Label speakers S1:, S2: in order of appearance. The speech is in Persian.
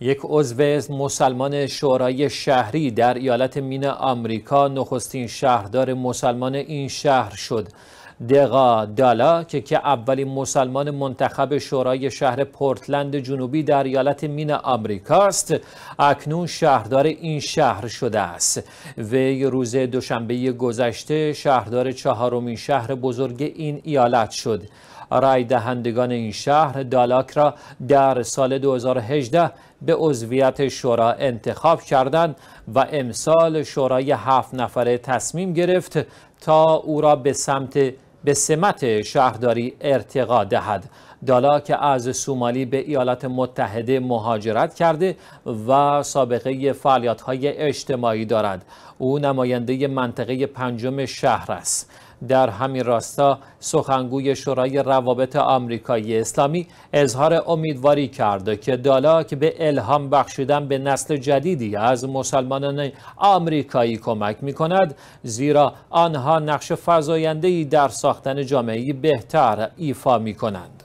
S1: یک عضو مسلمان شورای شهری در ایالت مین آمریکا نخستین شهردار مسلمان این شهر شد دقا دالا که که اولین مسلمان منتخب شورای شهر پورتلند جنوبی در ایالت مین است اکنون شهردار این شهر شده است وی روز دوشنبه گذشته شهردار چهارمین شهر بزرگ این ایالت شد رای دهندگان این شهر دالاک را در سال 2018 به عضویت شورا انتخاب کردند و امسال شورای هفت نفره تصمیم گرفت تا او را به سمت به سمت شهرداری ارتقا دهد دالا که از سومالی به ایالات متحده مهاجرت کرده و سابقه فعالیت های اجتماعی دارد او نماینده منطقه پنجم شهر است در همین راستا سخنگوی شورای روابط آمریکایی اسلامی اظهار امیدواری کرد که دالاک به الهام بخشیدن به نسل جدیدی از مسلمانان آمریکایی کمک می کند زیرا آنها نقش فضایندهی در ساختن جامعه بهتر ایفا می کنند.